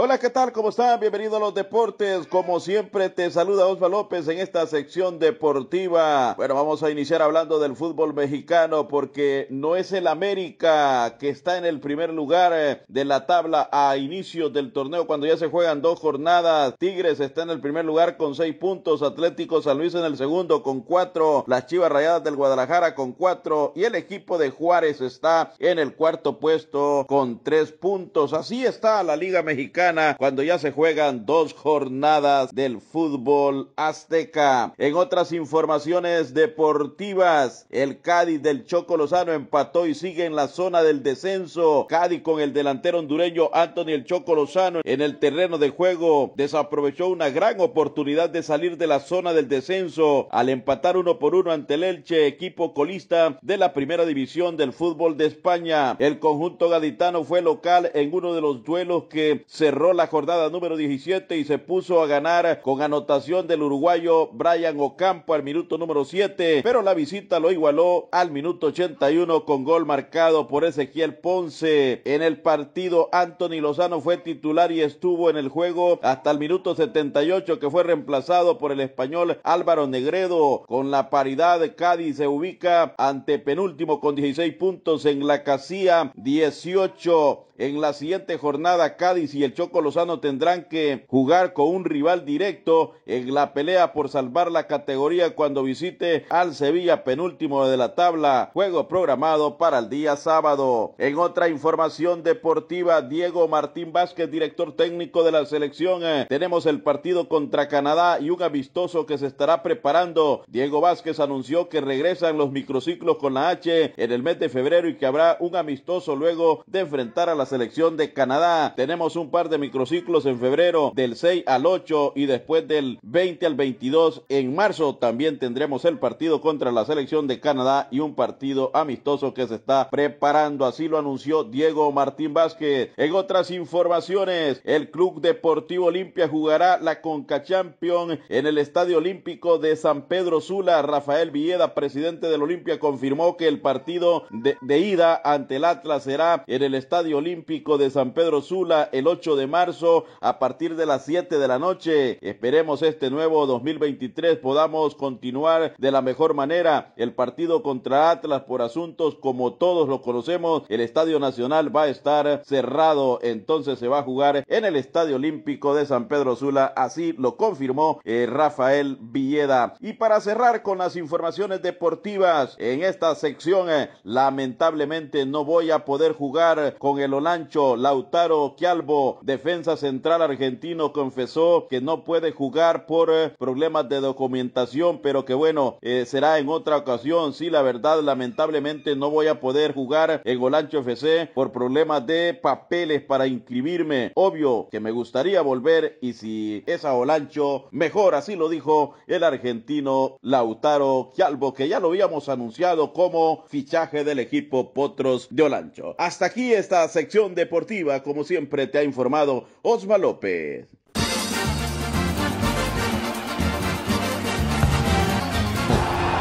Hola, ¿qué tal? ¿Cómo están? Bienvenido a los deportes. Como siempre, te saluda Osvaldo López en esta sección deportiva. Bueno, vamos a iniciar hablando del fútbol mexicano porque no es el América que está en el primer lugar eh, de la tabla a inicio del torneo cuando ya se juegan dos jornadas. Tigres está en el primer lugar con seis puntos, Atlético San Luis en el segundo con cuatro, las Chivas Rayadas del Guadalajara con cuatro y el equipo de Juárez está en el cuarto puesto con tres puntos. Así está la Liga Mexicana cuando ya se juegan dos jornadas del fútbol azteca. En otras informaciones deportivas, el Cádiz del Choco Lozano empató y sigue en la zona del descenso. Cádiz con el delantero hondureño Anthony el Choco Lozano en el terreno de juego desaprovechó una gran oportunidad de salir de la zona del descenso al empatar uno por uno ante el Elche, equipo colista de la primera división del fútbol de España. El conjunto gaditano fue local en uno de los duelos que cerró la jornada número 17 y se puso a ganar con anotación del uruguayo Brian Ocampo al minuto número 7, pero la visita lo igualó al minuto 81 con gol marcado por Ezequiel Ponce. En el partido Anthony Lozano fue titular y estuvo en el juego hasta el minuto 78 que fue reemplazado por el español Álvaro Negredo. Con la paridad Cádiz se ubica ante penúltimo con 16 puntos en la casilla 18. En la siguiente jornada Cádiz y el Choco tendrán que jugar con un rival directo en la pelea por salvar la categoría cuando visite al Sevilla penúltimo de la tabla. Juego programado para el día sábado. En otra información deportiva, Diego Martín Vázquez, director técnico de la selección, eh, tenemos el partido contra Canadá y un amistoso que se estará preparando. Diego Vázquez anunció que regresan los microciclos con la H en el mes de febrero y que habrá un amistoso luego de enfrentar a la selección de Canadá. Tenemos un par de microciclos en febrero del 6 al 8 y después del 20 al 22 en marzo también tendremos el partido contra la selección de Canadá y un partido amistoso que se está preparando. Así lo anunció Diego Martín Vázquez. En otras informaciones, el Club Deportivo Olimpia jugará la Conca Champion en el Estadio Olímpico de San Pedro Sula. Rafael Villeda, presidente del Olimpia, confirmó que el partido de, ida ante el Atlas será en el Estadio Olímpico de San Pedro Sula el 8 de de marzo a partir de las 7 de la noche. Esperemos este nuevo 2023 podamos continuar de la mejor manera el partido contra Atlas por asuntos como todos lo conocemos. El Estadio Nacional va a estar cerrado, entonces se va a jugar en el Estadio Olímpico de San Pedro Sula, así lo confirmó eh, Rafael Villeda. Y para cerrar con las informaciones deportivas, en esta sección eh, lamentablemente no voy a poder jugar con el Olancho Lautaro Quialbo defensa central argentino confesó que no puede jugar por eh, problemas de documentación, pero que bueno, eh, será en otra ocasión. Sí, la verdad, lamentablemente no voy a poder jugar en Golancho FC por problemas de papeles para inscribirme. Obvio que me gustaría volver y si es a Golancho, mejor, así lo dijo el argentino Lautaro Chalvo, que ya lo habíamos anunciado como fichaje del equipo Potros de Olancho. Hasta aquí esta sección deportiva, como siempre te ha informado Osma López.